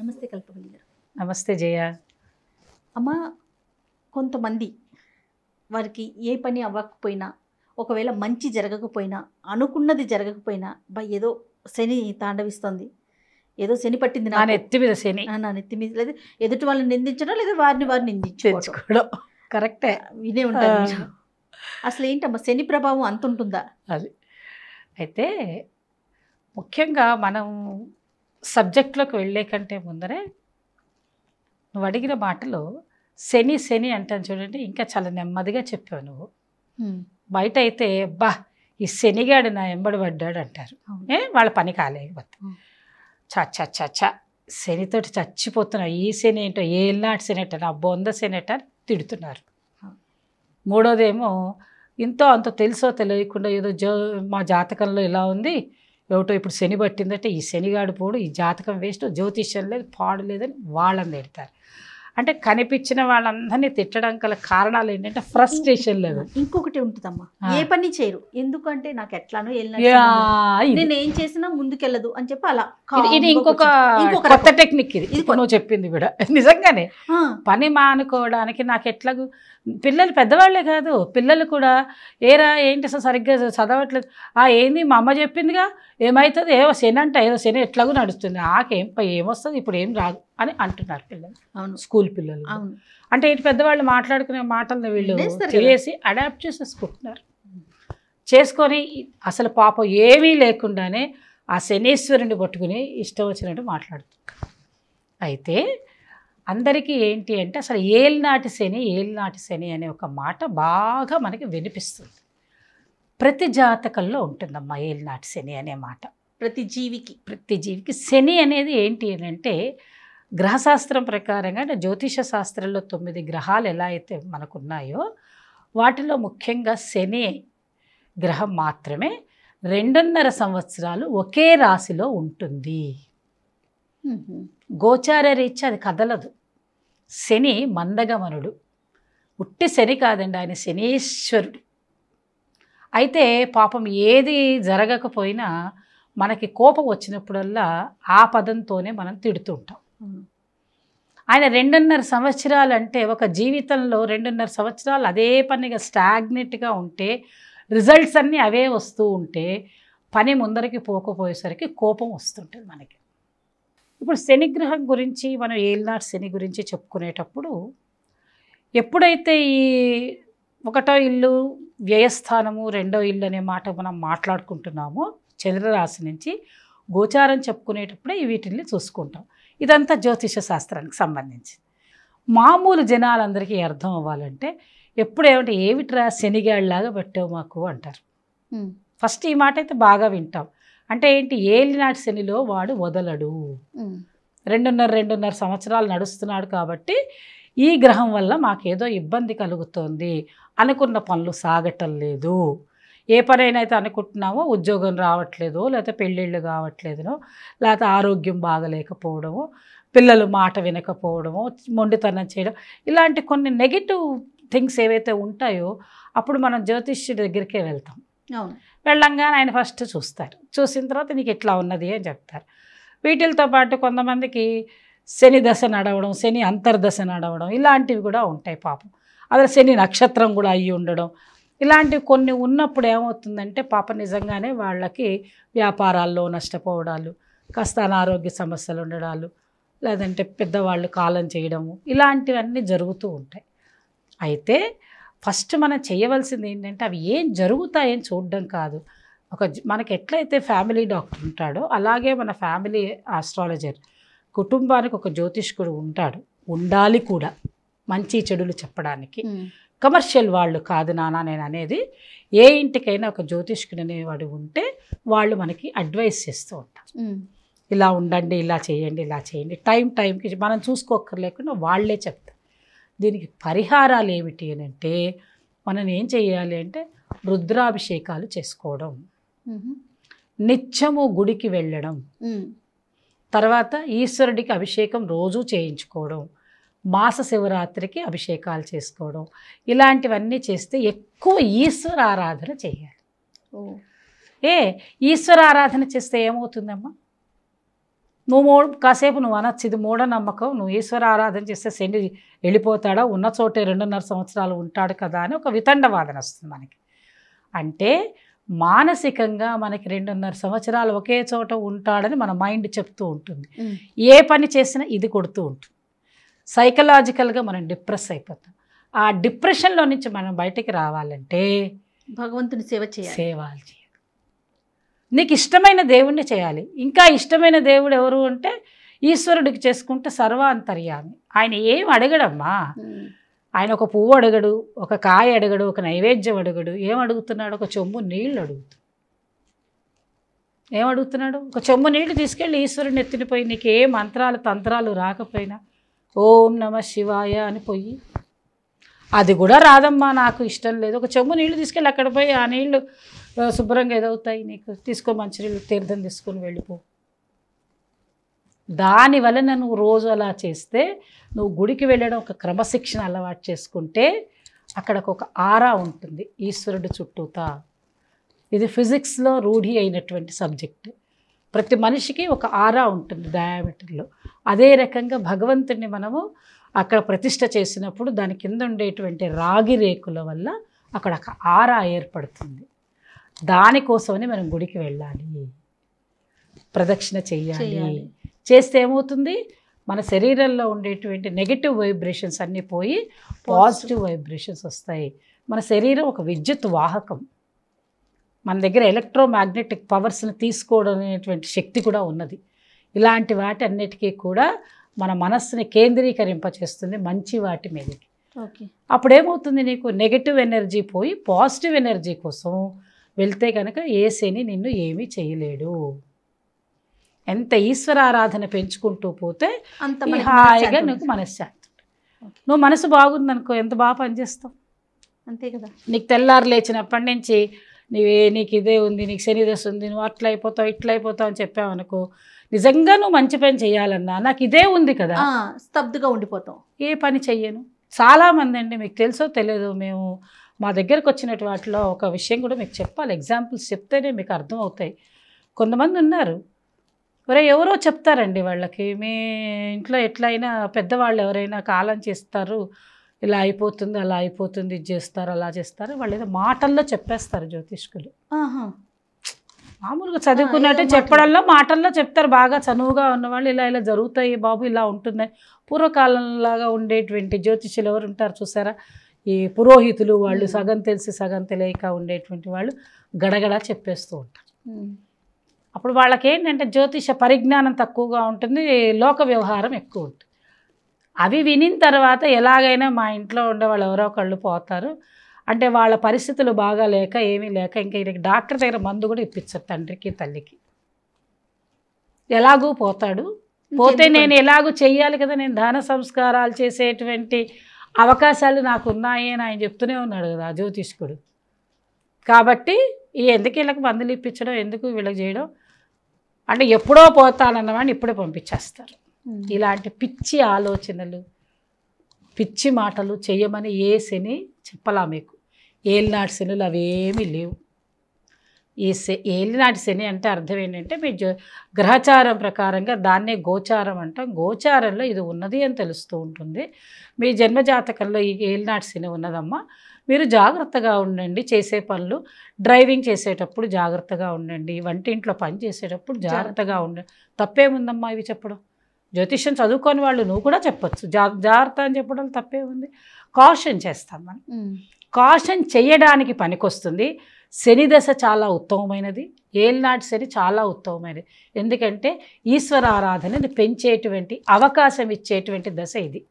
నమస్తే కల్పవల్లి గారు నమస్తే జయ అమ్మ కొంతమంది వారికి ఏ పని అవ్వకపోయినా ఒకవేళ మంచి జరగకపోయినా అనుకున్నది జరగకపోయినా బా ఏదో శని తాండవిస్తుంది ఏదో శని పట్టింది నా నెత్తి మీద శని నా నెత్తి మీద లేదా ఎదుటి వాళ్ళని నిందించడం లేదా వారిని వారిని నిందించుకోవడం కరెక్టే వినే ఉంటాను అసలు ఏంటమ్మా శని ప్రభావం అంత ఉంటుందా అది అయితే ముఖ్యంగా మనం సబ్జెక్ట్లోకి వెళ్ళే కంటే ముందరే నువ్వు అడిగిన మాటలు శని శని అంటాను చూడండి ఇంకా చాలా నెమ్మదిగా చెప్పావు నువ్వు బయట అయితే బా ఈ శనిగాడు నా ఎంబడి పడ్డాడు అంటారు ఏ వాళ్ళ పని కాలేకపోతే చా చా చా చా శనితోటి చచ్చిపోతున్నావు ఈ శని ఏంటో శని శనిట నా బొంద శనిట తిడుతున్నారు మూడోదేమో ఇంతో అంత తెలుసో తెలియకుండా ఏదో జో మా జాతకంలో ఇలా ఉంది ఏమిటో ఇప్పుడు శని పట్టిందంటే ఈ శనిగాడు పోడు ఈ జాతకం వేస్ట్ జ్యోతిష్యం లేదు పాడు లేదని వాళ్ళని తిడతారు అంటే కనిపించిన వాళ్ళందరినీ తిట్టడం గల కారణాలు ఏంటంటే ఫ్రస్ట్రేషన్ లేదు ఇంకొకటి ఉంటుందమ్మా ఏ పని చేయరు ఎందుకంటే నాకు ఎట్లానో నేను ఏం చేసినా ముందుకెళ్ళదు అని చెప్పి అలా ఇది ఇంకొక కొత్త టెక్నిక్ ఇది ఇది నువ్వు చెప్పింది కూడా నిజంగానే పని మానుకోవడానికి నాకు ఎట్లాగూ పిల్లలు పెద్దవాళ్లే కాదు పిల్లలు కూడా ఏరా ఏంటి అసలు సరిగ్గా చదవట్లేదు ఆ ఏంది మా అమ్మ చెప్పిందిగా ఏమవుతుంది ఏవో శని అంట ఏదో శని ఎట్లాగో నడుస్తుంది ఆకేం ఏమొస్తుంది ఇప్పుడు ఏం రాదు అని అంటున్నారు పిల్లలు అవును స్కూల్ పిల్లలు అవును అంటే ఇటు పెద్దవాళ్ళు మాట్లాడుకునే మాటలను వీళ్ళు చేసి అడాప్ట్ చేసేసుకుంటున్నారు చేసుకొని అసలు పాపం ఏమీ లేకుండానే ఆ శనీశ్వరుని పట్టుకుని ఇష్టం వచ్చినట్టు మాట్లాడుతున్నారు అయితే అందరికీ ఏంటి అంటే అసలు ఏలినాటి శని ఏలినాటి శని అనే ఒక మాట బాగా మనకి వినిపిస్తుంది ప్రతి జాతకంలో ఉంటుందమ్మా ఏలినాటి శని అనే మాట ప్రతి జీవికి ప్రతి జీవికి శని అనేది ఏంటి అని అంటే గ్రహశాస్త్రం ప్రకారంగా అంటే జ్యోతిష శాస్త్రంలో తొమ్మిది గ్రహాలు ఎలా అయితే మనకున్నాయో వాటిలో ముఖ్యంగా శని గ్రహం మాత్రమే రెండున్నర సంవత్సరాలు ఒకే రాశిలో ఉంటుంది గోచార రీత్యా అది కదలదు శని మందగమనుడు ఉట్టి శని కాదండి ఆయన శనీశ్వరుడు అయితే పాపం ఏది జరగకపోయినా మనకి కోపం వచ్చినప్పుడల్లా ఆ పదంతోనే మనం తిడుతూ ఉంటాం ఆయన రెండున్నర సంవత్సరాలు అంటే ఒక జీవితంలో రెండున్నర సంవత్సరాలు అదే పనిగా స్టాగ్నెట్గా ఉంటే రిజల్ట్స్ అన్నీ అవే వస్తూ ఉంటే పని ముందరికి పోకపోయేసరికి కోపం వస్తుంటుంది మనకి ఇప్పుడు శనిగ్రహం గురించి మనం ఏలినాడు శని గురించి చెప్పుకునేటప్పుడు ఎప్పుడైతే ఈ ఒకటో ఇల్లు వ్యయస్థానము రెండో ఇల్లు అనే మాట మనం మాట్లాడుకుంటున్నామో చంద్రరాశి నుంచి గోచారం చెప్పుకునేటప్పుడే వీటిని చూసుకుంటాం ఇదంతా జ్యోతిష శాస్త్రానికి సంబంధించి మామూలు జనాలందరికీ అర్థం అవ్వాలంటే ఎప్పుడు ఏమంటే ఏమిట్రా శనిగాళ్ళలాగా పెట్టావు మాకు అంటారు ఫస్ట్ ఈ మాట అయితే బాగా వింటాం అంటే ఏంటి ఏలినాటి శనిలో వాడు వదలడు రెండున్నర రెండున్నర సంవత్సరాలు నడుస్తున్నాడు కాబట్టి ఈ గ్రహం వల్ల మాకేదో ఇబ్బంది కలుగుతోంది అనుకున్న పనులు సాగటం లేదు ఏ పనైనా అయితే అనుకుంటున్నామో ఉద్యోగం రావట్లేదు లేకపోతే పెళ్ళిళ్ళు కావట్లేదునో లేకపోతే ఆరోగ్యం బాగలేకపోవడము పిల్లలు మాట వినకపోవడము మొండితనం చేయడం ఇలాంటి కొన్ని నెగిటివ్ థింగ్స్ ఏవైతే ఉంటాయో అప్పుడు మనం జ్యోతిష్యుడి దగ్గరికే వెళ్తాం అవును వెళ్ళంగానే ఆయన ఫస్ట్ చూస్తారు చూసిన తర్వాత నీకు ఇట్లా ఉన్నది అని చెప్తారు వీటితో పాటు కొంతమందికి శని దశ నడవడం శని అంతర్దశ నడవడం ఇలాంటివి కూడా ఉంటాయి పాపం అదే శని నక్షత్రం కూడా అయ్యి ఉండడం ఇలాంటివి కొన్ని ఉన్నప్పుడు ఏమవుతుందంటే పాప నిజంగానే వాళ్ళకి వ్యాపారాల్లో నష్టపోవడాలు కాస్త అనారోగ్య సమస్యలు ఉండడాలు లేదంటే పెద్దవాళ్ళు కాలం చేయడము ఇలాంటివన్నీ జరుగుతూ ఉంటాయి అయితే ఫస్ట్ మనం చేయవలసింది ఏంటంటే అవి ఏం జరుగుతాయని చూడడం కాదు ఒక మనకి ఎట్లయితే ఫ్యామిలీ డాక్టర్ ఉంటాడో అలాగే మన ఫ్యామిలీ ఆస్ట్రాలజర్ కుటుంబానికి ఒక జ్యోతిష్కుడు ఉంటాడు ఉండాలి కూడా మంచి చెడులు చెప్పడానికి కమర్షియల్ వాళ్ళు కాదు నానా నేను అనేది ఏ ఇంటికైనా ఒక జ్యోతిష్కుడు అనేవాడు ఉంటే వాళ్ళు మనకి అడ్వైస్ చేస్తూ ఉంటారు ఇలా ఉండండి ఇలా చేయండి ఇలా చేయండి టైం టైంకి మనం చూసుకోకర్లేకుండా వాళ్ళే చెప్తారు దీనికి పరిహారాలు ఏమిటి అని అంటే మనం ఏం చేయాలి అంటే రుద్రాభిషేకాలు చేసుకోవడం నిత్యము గుడికి వెళ్ళడం తర్వాత ఈశ్వరుడికి అభిషేకం రోజు చేయించుకోవడం మాస శివరాత్రికి అభిషేకాలు చేసుకోవడం ఇలాంటివన్నీ చేస్తే ఎక్కువ ఈశ్వర ఆరాధన చేయాలి ఏ ఈశ్వర ఆరాధన చేస్తే ఏమవుతుందమ్మా నువ్వు మూ కాసేపు నువ్వు అనొచ్చు ఇది మూఢనమ్మకం నువ్వు ఈశ్వర ఆరాధన చేస్తే శని వెళ్ళిపోతాడా ఉన్న చోటే రెండున్నర సంవత్సరాలు ఉంటాడు కదా అని ఒక వితండవాదన వస్తుంది మనకి అంటే మానసికంగా మనకి రెండున్నర సంవత్సరాలు ఒకే చోట ఉంటాడని మన మైండ్ చెప్తూ ఉంటుంది ఏ పని చేసినా ఇది కొడుతూ ఉంటుంది సైకలాజికల్గా మనం డిప్రెస్ అయిపోతాం ఆ డిప్రెషన్లో నుంచి మనం బయటికి రావాలంటే భగవంతుని సేవ చేయాలి సేవలు చేయాలి నీకు ఇష్టమైన దేవుణ్ణి చేయాలి ఇంకా ఇష్టమైన దేవుడు ఎవరు అంటే ఈశ్వరుడికి చేసుకుంటే సర్వాంతర్యామి ఆయన ఏం అడగడమ్మా ఆయన ఒక పువ్వు అడగడు ఒక కాయ అడగడు ఒక నైవేద్యం అడగడు ఏం అడుగుతున్నాడు ఒక చెంబు నీళ్ళు అడుగుతాడు ఏం అడుగుతున్నాడు ఒక చెంబు నీళ్లు తీసుకెళ్ళి ఈశ్వరుడిని ఎత్తినిపోయి నీకు ఏ మంత్రాలు తంత్రాలు రాకపోయినా ఓం నమ శివాయ అని పోయి అది కూడా రాదమ్మా నాకు ఇష్టం లేదు ఒక చెంబు నీళ్లు తీసుకెళ్ళి అక్కడ పోయి ఆ నీళ్లు శుభ్రంగా ఏదవుతాయి నీకు తీసుకో మంచినీళ్ళు తీర్థం తీసుకొని వెళ్ళిపో దాని వలన నువ్వు రోజు అలా చేస్తే నువ్వు గుడికి వెళ్ళడం ఒక క్రమశిక్షణ అలవాటు చేసుకుంటే అక్కడకు ఒక ఆరా ఉంటుంది ఈశ్వరుడు చుట్టూతా ఇది ఫిజిక్స్లో రూఢి అయినటువంటి సబ్జెక్ట్ ప్రతి మనిషికి ఒక ఆరా ఉంటుంది డయామీటర్లో అదే రకంగా భగవంతుడిని మనము అక్కడ ప్రతిష్ట చేసినప్పుడు దాని కింద ఉండేటువంటి రాగి రేకుల వల్ల అక్కడ ఒక ఆరా ఏర్పడుతుంది దానికోసమని మనం గుడికి వెళ్ళాలి ప్రదక్షిణ చేయాలి చేస్తే ఏమవుతుంది మన శరీరంలో ఉండేటువంటి నెగిటివ్ వైబ్రేషన్స్ అన్నీ పోయి పాజిటివ్ వైబ్రేషన్స్ వస్తాయి మన శరీరం ఒక విద్యుత్ వాహకం మన దగ్గర ఎలక్ట్రో మ్యాగ్నెటిక్ పవర్స్ని తీసుకోవడం అనేటువంటి శక్తి కూడా ఉన్నది ఇలాంటి వాటి అన్నిటికీ కూడా మన మనస్సుని కేంద్రీకరింపచేస్తుంది మంచి వాటి మీదకి అప్పుడేమవుతుంది నీకు నెగిటివ్ ఎనర్జీ పోయి పాజిటివ్ ఎనర్జీ కోసం వెళ్తే కనుక ఏ శని నిన్ను ఏమీ చేయలేడు ఎంత ఈశ్వర ఆరాధన పెంచుకుంటూ పోతే అంత హాయిగా నువ్వు మనశ్శాంతి నువ్వు మనసు బాగుంది అనుకో ఎంత బాగా పనిచేస్తావు అంతే కదా నీకు తెల్లారు లేచినప్పటి నుంచి నీవే నీకు ఇదే ఉంది నీకు శనిదశ ఉంది నువ్వు అట్లా అయిపోతావు ఇట్లా అయిపోతావు అని చెప్పావనుకో నిజంగా నువ్వు మంచి పని చేయాలన్నా నాకు ఇదే ఉంది కదా స్తబ్దుగా ఉండిపోతావు ఏ పని చెయ్యను చాలామంది అండి మీకు తెలుసో తెలియదు మేము మా దగ్గరకు వచ్చినటువంటి వాటిలో ఒక విషయం కూడా మీకు చెప్పాలి ఎగ్జాంపుల్స్ చెప్తేనే మీకు అర్థం అవుతాయి కొంతమంది ఉన్నారు ఒరే ఎవరో చెప్తారండి వాళ్ళకి మీ ఇంట్లో ఎట్లయినా పెద్దవాళ్ళు ఎవరైనా కాలం చేస్తారు ఇలా అయిపోతుంది అలా అయిపోతుంది ఇది చేస్తారు అలా చేస్తారు వాళ్ళు ఏదో మాటల్లో చెప్పేస్తారు జ్యోతిష్కులు మామూలుగా చదువుకున్నట్టే చెప్పడంలో మాటల్లో చెప్తారు బాగా చనువుగా ఉన్నవాళ్ళు ఇలా ఇలా జరుగుతాయి బాబు ఇలా ఉంటుంది పూర్వకాలంలాగా ఉండేటువంటి జ్యోతిష్యులు ఎవరు ఉంటారు చూసారా ఈ పురోహితులు వాళ్ళు సగం తెలిసి సగం తెలియక ఉండేటువంటి వాళ్ళు గడగడ చెప్పేస్తూ ఉంటారు అప్పుడు వాళ్ళకి ఏంటంటే జ్యోతిష పరిజ్ఞానం తక్కువగా ఉంటుంది లోక వ్యవహారం ఎక్కువ ఉంటుంది అవి వినిన తర్వాత ఎలాగైనా మా ఇంట్లో ఉండే వాళ్ళు ఎవరో ఒకళ్ళు పోతారు అంటే వాళ్ళ పరిస్థితులు బాగా లేక ఏమీ లేక ఇంకా ఇక్కడికి డాక్టర్ దగ్గర మందు కూడా ఇప్పించారు తండ్రికి తల్లికి ఎలాగూ పోతాడు పోతే నేను ఎలాగూ చెయ్యాలి కదా నేను దాన సంస్కారాలు చేసేటువంటి అవకాశాలు నాకు ఉన్నాయి అని ఆయన చెప్తూనే ఉన్నాడు కదా జ్యోతిష్కుడు కాబట్టి ఈ ఎందుకు వీళ్ళకి మందులు ఇప్పించడం ఎందుకు వీళ్ళకి చేయడం అంటే ఎప్పుడో పోతానన్నవాడిని ఇప్పుడే పంపించేస్తారు hmm. ఇలాంటి పిచ్చి ఆలోచనలు పిచ్చి మాటలు చేయమని ఏ శని చెప్పలా మీకు ఏలినాటి శనులు అవేమీ లేవు ఈ ఏలినాటి శని అంటే అర్థం ఏంటంటే మీ గ్రహచారం ప్రకారంగా దాన్నే గోచారం అంటాం గోచారంలో ఇది ఉన్నది అని తెలుస్తూ ఉంటుంది మీ జన్మజాతకంలో ఈ ఏలినాటి శని ఉన్నదమ్మా మీరు జాగ్రత్తగా ఉండండి చేసే పనులు డ్రైవింగ్ చేసేటప్పుడు జాగ్రత్తగా ఉండండి వంటింట్లో పని చేసేటప్పుడు జాగ్రత్తగా ఉండ తప్పేముందమ్మా ఇవి చెప్పడం జ్యోతిష్యం చదువుకోని వాళ్ళు నువ్వు కూడా చెప్పొచ్చు జాగ్రత్త అని చెప్పడం తప్పే ఉంది కాషన్ చేస్తాం మనం కాషన్ చేయడానికి పనికొస్తుంది శని దశ చాలా ఉత్తమమైనది ఏల్నాటి శని చాలా ఉత్తమమైనది ఎందుకంటే ఈశ్వర ఆరాధనని పెంచేటువంటి అవకాశం ఇచ్చేటువంటి దశ ఇది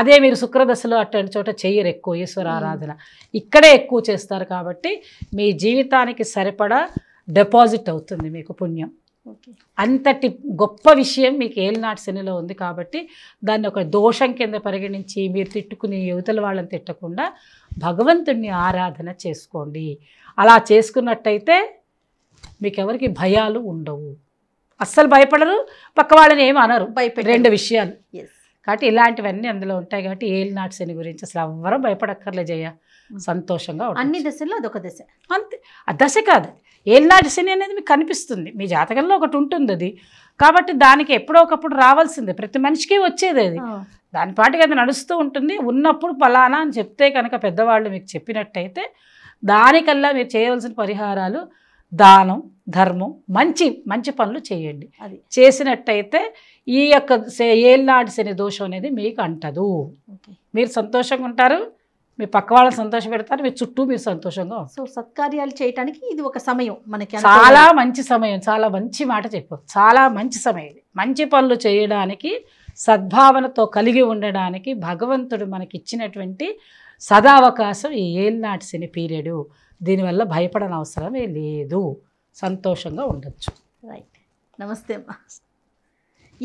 అదే మీరు శుక్రదశలో అటువంటి చోట చెయ్యరు ఎక్కువ ఈశ్వర ఆరాధన ఇక్కడే ఎక్కువ చేస్తారు కాబట్టి మీ జీవితానికి సరిపడా డిపాజిట్ అవుతుంది మీకు పుణ్యం అంతటి గొప్ప విషయం మీకు ఏలినాటి శనిలో ఉంది కాబట్టి దాన్ని ఒక దోషం కింద పరిగణించి మీరు తిట్టుకుని యువతల వాళ్ళని తిట్టకుండా భగవంతుడిని ఆరాధన చేసుకోండి అలా చేసుకున్నట్టయితే మీకు ఎవరికి భయాలు ఉండవు అస్సలు భయపడరు పక్క వాళ్ళని ఏమి అనరు భయపడి రెండు విషయాలు కాబట్టి ఇలాంటివన్నీ అందులో ఉంటాయి కాబట్టి ఏల్ నాటి శని గురించి అసలు ఎవ్వరూ భయపడక్కర్లే జయ hmm. సంతోషంగా అన్ని దశల్లో అదొక దశ అంతే ఆ దశ కాదు ఏల్ శని అనేది మీకు కనిపిస్తుంది మీ జాతకంలో ఒకటి ఉంటుంది అది కాబట్టి దానికి ఎప్పుడో ఒకప్పుడు రావాల్సిందే ప్రతి మనిషికి వచ్చేది అది hmm. దాని పాటికి అది నడుస్తూ ఉంటుంది ఉన్నప్పుడు ఫలానా అని చెప్తే కనుక పెద్దవాళ్ళు మీకు చెప్పినట్టయితే దానికల్లా మీరు చేయవలసిన పరిహారాలు దానం ధర్మం మంచి మంచి పనులు చేయండి అది చేసినట్టయితే ఈ యొక్క ఏళ్ళనాటి శని దోషం అనేది మీకు అంటదు మీరు సంతోషంగా ఉంటారు మీ పక్క వాళ్ళని సంతోష పెడతారు మీ చుట్టూ మీరు సంతోషంగా సో సత్కార్యాలు చేయడానికి ఇది ఒక సమయం మనకి చాలా మంచి సమయం చాలా మంచి మాట చెప్పు చాలా మంచి సమయం మంచి పనులు చేయడానికి సద్భావనతో కలిగి ఉండడానికి భగవంతుడు మనకిచ్చినటువంటి సదావకాశం ఈ ఏలినాటి శని పీరియడు దీనివల్ల భయపడని అవసరమే లేదు సంతోషంగా ఉండొచ్చు రైట్ నమస్తే అమ్మా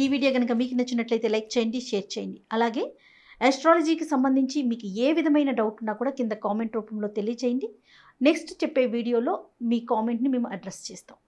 ఈ వీడియో కనుక మీకు నచ్చినట్లయితే లైక్ చేయండి షేర్ చేయండి అలాగే ఆస్ట్రాలజీకి సంబంధించి మీకు ఏ విధమైన డౌట్ ఉన్నా కూడా కింద కామెంట్ రూపంలో తెలియచేయండి నెక్స్ట్ చెప్పే వీడియోలో మీ కామెంట్ని మేము అడ్రస్ చేస్తాం